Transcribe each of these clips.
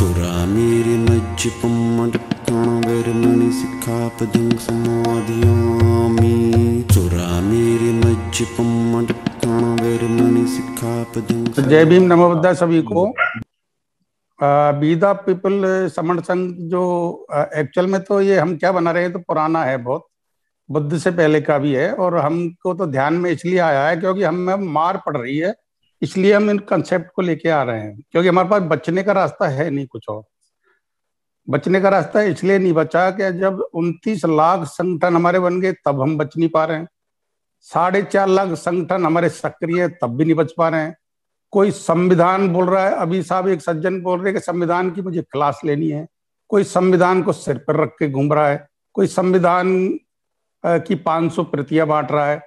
चोरा मेरे मज्ज पम्मण मणि सिखा पदंग समाधियामी चोरा मेरे मज्ज पम्मण मणि सिखा पदंग तो जय भीम नमो बुद्धा सभी को बीदा पीपल समण संघ जो एक्चुअल में तो ये हम क्या बना रहे हैं तो पुराना है बहुत बुद्ध से पहले का भी है और हमको तो ध्यान में इसलिए आया है क्योंकि हमें मार पड़ रही है इसलिए हम इन कंसेप्ट को लेके आ रहे हैं क्योंकि हमारे पास बचने का रास्ता है नहीं कुछ और बचने का रास्ता इसलिए नहीं बचा कि जब उनतीस लाख संगठन हमारे बन गए तब हम बच नहीं पा रहे हैं साढ़े चार लाख संगठन हमारे सक्रिय तब भी नहीं बच पा रहे हैं कोई संविधान बोल रहा है अभी साहब एक सज्जन बोल रहे हैं कि संविधान की मुझे क्लास लेनी है कोई संविधान को सिर पर रख के घूम रहा है कोई संविधान की 500 प्रतियां बांट रहा है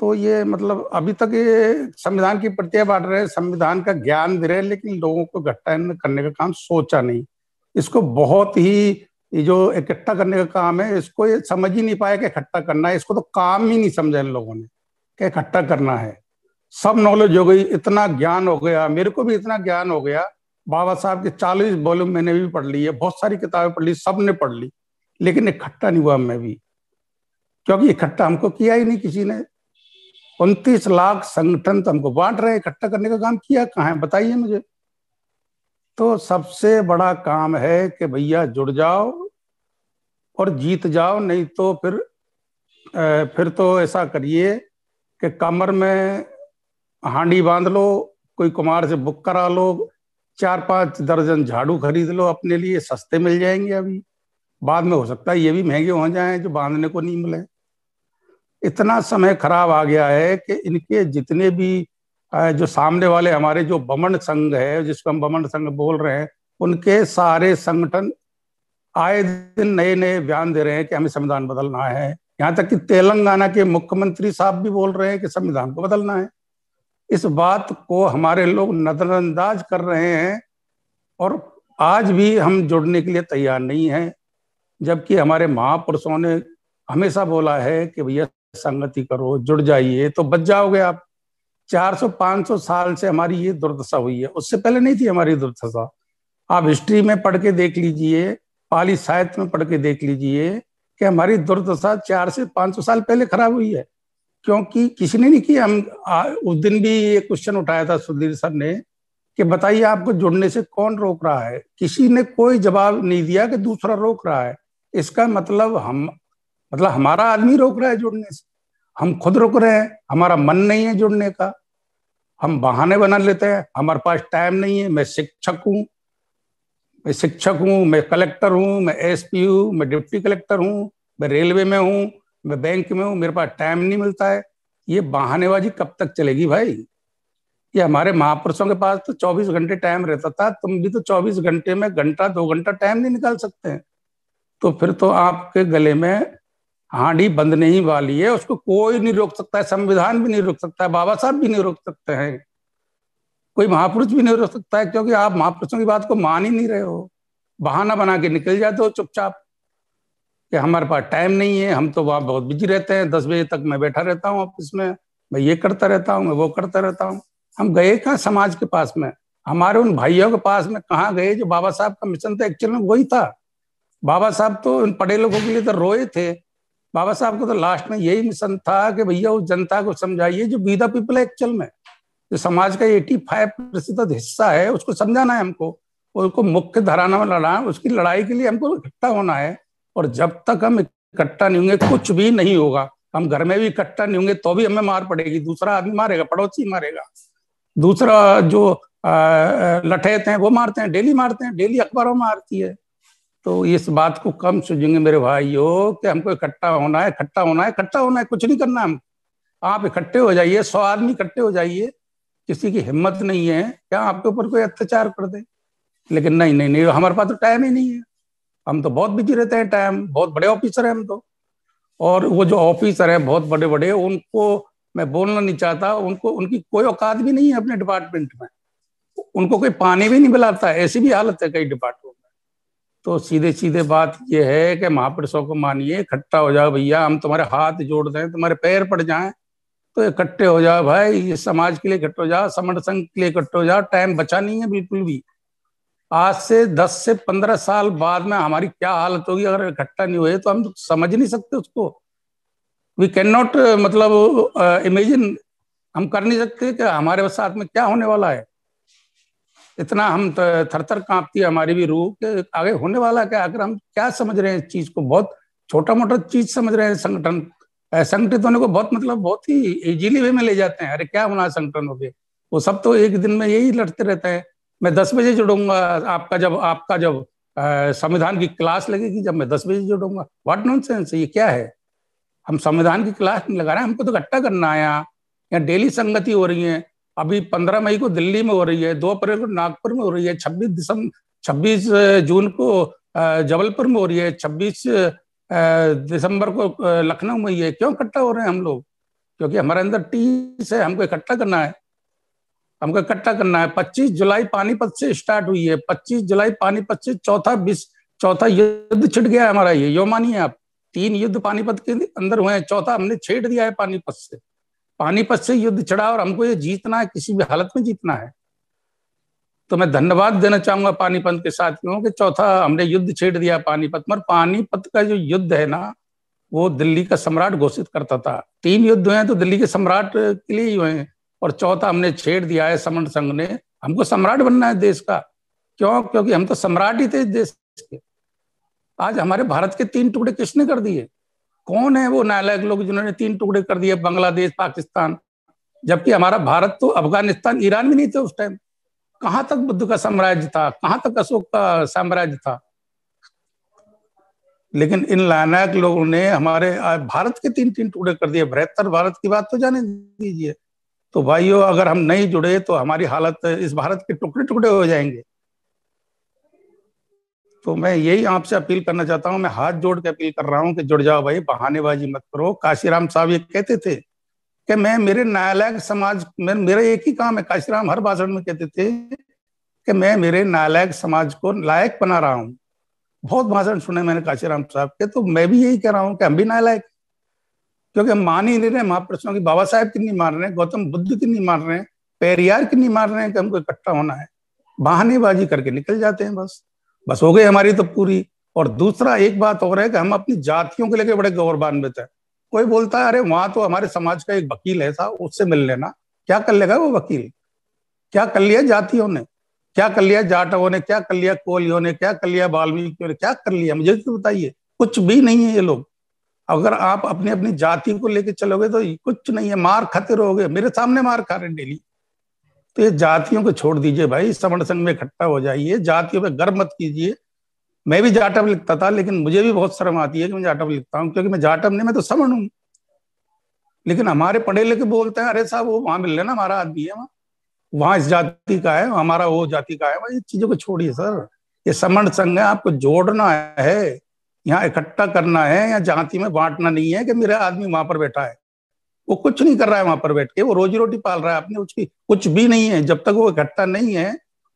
तो ये मतलब अभी तक ये संविधान की प्रत्यय बांट रहे संविधान का ज्ञान दे रहे हैं लेकिन लोगों को इकट्ठा करने का काम सोचा नहीं इसको बहुत ही ये जो इकट्ठा करने का काम है इसको ये समझ ही नहीं पाया कि इकट्ठा करना है इसको तो काम ही नहीं समझा इन लोगों ने कि इकट्ठा करना है सब नॉलेज हो गई इतना ज्ञान हो गया मेरे को भी इतना ज्ञान हो गया बाबा साहब के चालीस वॉल्यूम मैंने भी पढ़ ली है बहुत सारी किताबें पढ़ ली सब ने पढ़ ली लेकिन इकट्ठा नहीं हुआ मैं भी क्योंकि इकट्ठा हमको किया ही नहीं किसी ने उनतीस लाख संगठन तो हमको बांट रहे इकट्ठा करने का काम किया कहा है बताइए मुझे तो सबसे बड़ा काम है कि भैया जुड़ जाओ और जीत जाओ नहीं तो फिर ए, फिर तो ऐसा करिए कि कमर में हांडी बांध लो कोई कुमार से बुक करा लो चार पांच दर्जन झाड़ू खरीद लो अपने लिए सस्ते मिल जाएंगे अभी बाद में हो सकता है ये भी महंगे हो जाएं जो बांधने को नहीं मिले इतना समय खराब आ गया है कि इनके जितने भी जो सामने वाले हमारे जो बमन संघ है जिसको हम बमन संघ बोल रहे हैं उनके सारे संगठन आए दिन नए नए बयान दे रहे हैं कि हमें संविधान बदलना है यहाँ तक कि तेलंगाना के मुख्यमंत्री साहब भी बोल रहे हैं कि संविधान को बदलना है इस बात को हमारे लोग नजरअंदाज कर रहे हैं और आज भी हम जुड़ने के लिए तैयार नहीं है जबकि हमारे महापुरुषों ने हमेशा बोला है कि भैया संगति करो जुड़ जाइए तो बच जाओगे आप 400-500 साल से हमारी ये दुर्दशा हुई है उससे पहले नहीं थी हमारी दुर्दशा आप हिस्ट्री में पढ़ के देख लीजिए पाली साहित्य में पढ़ के देख लीजिए कि हमारी दुर्दशा चार से पांच सौ साल पहले खराब हुई है क्योंकि किसी ने नहीं किया हम आ, उस दिन भी ये क्वेश्चन उठाया था सुधीर सर ने कि बताइए आपको जुड़ने से कौन रोक रहा है किसी ने कोई जवाब नहीं दिया कि दूसरा रोक रहा है इसका मतलब हम मतलब हमारा आदमी रोक रहा है जुड़ने से हम खुद रुक रहे हैं हमारा मन नहीं है जुड़ने का हम बहाने बना लेते हैं हमारे पास टाइम नहीं है मैं शिक्षक हूँ मैं शिक्षक हूँ मैं कलेक्टर हूं मैं एसपी हूँ मैं डिप्टी कलेक्टर हूँ मैं रेलवे में हूँ मैं बैंक में हूँ मेरे पास टाइम नहीं मिलता है ये बहानेबाजी कब तक चलेगी भाई ये हमारे महापुरुषों के पास तो 24 घंटे टाइम रहता था तुम भी तो 24 घंटे में घंटा दो घंटा टाइम नहीं निकाल सकते हैं तो फिर तो आपके गले में हांडी बंद नहीं वाली है उसको कोई नहीं रोक सकता है संविधान भी नहीं रोक सकता है बाबा साहब भी नहीं रोक सकते हैं कोई महापुरुष भी नहीं रोक सकता है क्योंकि आप महापुरुषों की बात को मान ही नहीं रहे हो बहाना बना के निकल जाते हो चुपचाप कि हमारे पास टाइम नहीं है हम तो वहाँ बहुत बिजी रहते हैं दस बजे तक मैं बैठा रहता हूँ ऑफिस में मैं ये करता रहता हूँ मैं वो करता रहता हूँ हम गए कहाँ समाज के पास में हमारे उन भाइयों के पास में कहाँ गए जो बाबा साहब का मिशन था एक्चुअल में वही था बाबा साहब तो उन पढ़े लोगों के लिए तो रोए थे बाबा साहब को तो लास्ट में यही मिशन था कि भैया उस जनता को समझाइए जो बीदा पीपल है एक्चुअल में जो समाज का एटी फाइव प्रतिशत हिस्सा है उसको समझाना है हमको उसको मुख्य धारणा में लड़ना है उसकी लड़ाई के लिए हमको इकट्ठा होना है और जब तक हम इकट्ठा नहीं होंगे कुछ भी नहीं होगा हम घर में भी इकट्ठा नहीं होंगे तो भी हमें मार पड़ेगी दूसरा आदमी मारेगा पड़ोसी मारेगा दूसरा जो लठेत हैं वो मारते हैं डेली मारते हैं डेली अखबारों में मारती है तो इस बात को कम सोचेंगे मेरे भाइयों कि हमको इकट्ठा होना है इकट्ठा होना है इकट्ठा होना है कुछ नहीं करना हम आप इकट्ठे हो जाइए सौ आदमी इकट्ठे हो जाइए किसी की हिम्मत नहीं है क्या आपके ऊपर कोई अत्याचार कर दे लेकिन नहीं नहीं नहीं हमारे पास तो टाइम ही नहीं है हम तो बहुत बिजी रहते हैं टाइम बहुत बड़े ऑफिसर हैं हम तो और वो जो ऑफिसर हैं बहुत बड़े बड़े उनको मैं बोलना नहीं चाहता उनको उनकी कोई औकात भी नहीं है अपने डिपार्टमेंट में उनको कोई पानी भी नहीं मिलाता ऐसी भी हालत है कई डिपार्टमेंट तो सीधे सीधे बात यह है कि महापुरुषों को मानिए इकट्ठा हो जाओ भैया हम तुम्हारे हाथ जोड़ दें तुम्हारे पैर पड़ जाए तो इकट्ठे हो जाओ भाई ये समाज के लिए इकट्ठे हो जाओ समण संघ के लिए इकट्ठे हो जाओ टाइम बचा नहीं है बिल्कुल भी आज से दस से पंद्रह साल बाद में हमारी क्या हालत होगी अगर इकट्ठा नहीं हुए तो हम समझ नहीं सकते उसको वी कैन नॉट मतलब इमेजिन uh, हम कर नहीं सकते कि हमारे साथ में क्या होने वाला है इतना हम थर थर कांपती है हमारी भी रूह के आगे होने वाला क्या अगर हम क्या समझ रहे हैं इस चीज को बहुत छोटा मोटा चीज समझ रहे हैं संगठन संगठित होने को बहुत मतलब बहुत ही इजीली वे में ले जाते हैं अरे क्या होना संगठन हो गए वो सब तो एक दिन में यही लड़ते रहते हैं मैं दस बजे जुड़ूंगा आपका जब आपका जब संविधान की क्लास लगेगी जब मैं दस बजे जुड़ूंगा व्हाट सेंस ये क्या है हम संविधान की क्लास नहीं लगा रहे हैं हमको तो इकट्ठा करना है यहाँ यहाँ डेली संगति हो रही है अभी पंद्रह मई को दिल्ली में हो रही है दो अप्रैल को नागपुर में हो रही है छब्बीस दिसंबर छब्बीस जून को जबलपुर में हो रही है छब्बीस दिसंबर को लखनऊ में ही है क्यों इकट्ठा हो रहे हैं हम लोग क्योंकि हमारे अंदर टीस है हमको इकट्ठा करना है हमको इकट्ठा करना है पच्चीस जुलाई पानीपत से स्टार्ट हुई है पच्चीस जुलाई पानीपत से चौथा बीस चौथा युद्ध छिट गया है हमारा ये यो मानिए आप तीन युद्ध पानीपत के अंदर हुए हैं चौथा हमने छेड़ दिया है पानीपत से पानीपत से युद्ध चढ़ा और हमको ये जीतना है किसी भी हालत में जीतना है तो मैं धन्यवाद देना चाहूंगा पानीपत के साथ कि चौथा हमने युद्ध छेड़ दिया पानीपत मगर पानीपत का जो युद्ध है ना वो दिल्ली का सम्राट घोषित करता था तीन युद्ध हुए हैं तो दिल्ली के सम्राट के लिए ही हुए हैं और चौथा हमने छेड़ दिया है समण संघ ने हमको सम्राट बनना है देश का क्यों क्योंकि हम तो सम्राट ही थे देश के आज हमारे भारत के तीन टुकड़े किसने कर दिए कौन है वो नालायक लोग जिन्होंने तीन टुकड़े कर दिए बांग्लादेश पाकिस्तान जबकि हमारा भारत तो अफगानिस्तान ईरान भी नहीं थे उस टाइम कहाँ तक बुद्ध का साम्राज्य था कहाँ तक अशोक का साम्राज्य था लेकिन इन लानायक लोगों ने हमारे भारत के तीन तीन टुकड़े कर दिए बेहतर भारत की बात तो जाने दीजिए तो भाइयों अगर हम नहीं जुड़े तो हमारी हालत इस भारत के टुकड़े टुकड़े हो जाएंगे तो मैं यही आपसे अपील करना चाहता हूँ मैं हाथ जोड़ के अपील कर रहा हूँ कि जुड़ जाओ भाई बहानेबाजी मत करो काशीराम साहब ये कहते थे कि मैं मेरे नालायक समाज मेरा एक ही काम है काशीराम हर भाषण में कहते थे कि मैं मेरे नालायक समाज को लायक बना रहा हूँ बहुत भाषण सुने मैंने काशीराम साहब के तो मैं भी यही कह रहा हूँ कि हम भी नालायक क्योंकि हम मान ही नहीं रहे महापुरुषों की बाबा साहेब की नहीं मान रहे गौतम बुद्ध की नहीं मान रहे पेरियार की नहीं मान रहे हैं कि हमको इकट्ठा होना है बहानेबाजी करके निकल जाते हैं बस बस हो गई हमारी तो पूरी और दूसरा एक बात और है कि हम अपनी जातियों को लेकर बड़े गौरवान्वित है कोई बोलता है अरे वहां तो हमारे समाज का एक वकील है साहब उससे मिल लेना क्या कर लेगा वो वकील क्या कर लिया जातियों ने क्या कर लिया जाटवों ने क्या कर लिया कोलियों ने क्या कर लिया वाल्मीकियों ने क्या कर लिया मुझे तो बताइए कुछ भी नहीं है ये लोग अगर आप अपनी अपनी जाति को लेकर चलोगे तो कुछ नहीं है मार खाते रहोगे मेरे सामने मार खा रहे डेली तो ये जातियों को छोड़ दीजिए भाई समण संघ में इकट्ठा हो जाइए जातियों पे गर्व मत कीजिए मैं भी जाटव लिखता था लेकिन मुझे भी बहुत शर्म आती है कि मैं जाटव लिखता हूँ क्योंकि मैं जाटव नहीं मैं तो समण हूँ लेकिन हमारे पढ़े लिखे बोलते हैं अरे साहब वो वहां मिल रहे ना हमारा आदमी है वहाँ वहां इस जाति का है हमारा वो जाति का है इस चीजों को छोड़िए सर ये समर्ण संघ है आपको जोड़ना है यहाँ इकट्ठा करना है या जाति में बांटना नहीं है कि मेरा आदमी वहां पर बैठा है वो कुछ नहीं कर रहा है वहां पर बैठ के वो रोजी रोटी पाल रहा है आपने उसकी कुछ भी नहीं है जब तक वो इकट्ठा नहीं है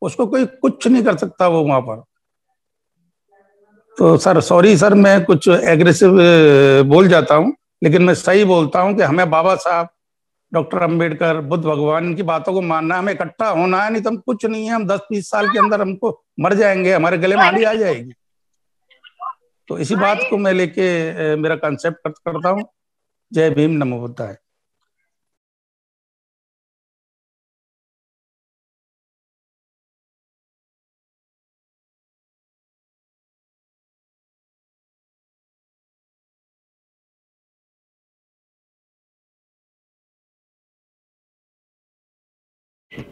उसको कोई कुछ नहीं कर सकता वो वहां पर तो सर सॉरी सर मैं कुछ एग्रेसिव बोल जाता हूँ लेकिन मैं सही बोलता हूँ कि हमें बाबा साहब डॉक्टर अंबेडकर बुद्ध भगवान की बातों को मानना हमें इकट्ठा होना है नहीं तो हम कुछ नहीं है हम दस बीस साल के अंदर हमको मर जाएंगे हमारे गले में आड़ी आ जाएगी तो इसी बात को मैं लेके मेरा कंसेप्ट करता हूँ जय भीम नमो बुद्धाय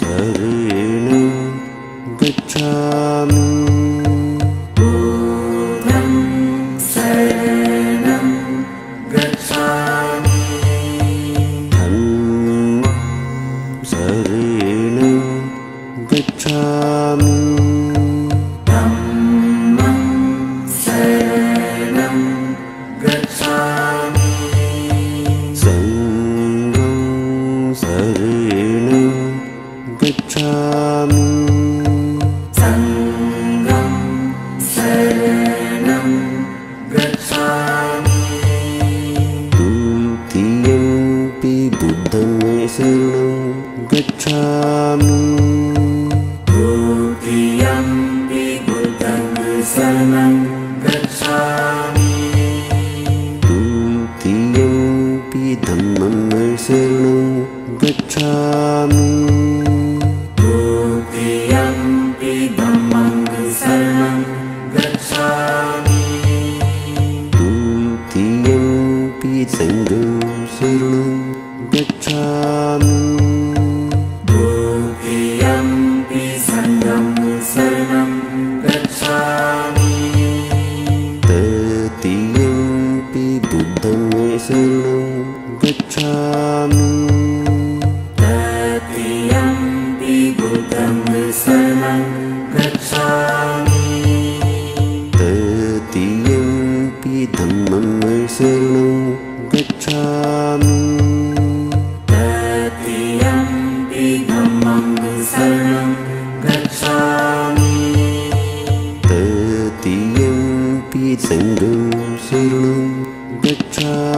रेण गच्छामि मे स गच्छामि 새로운 백차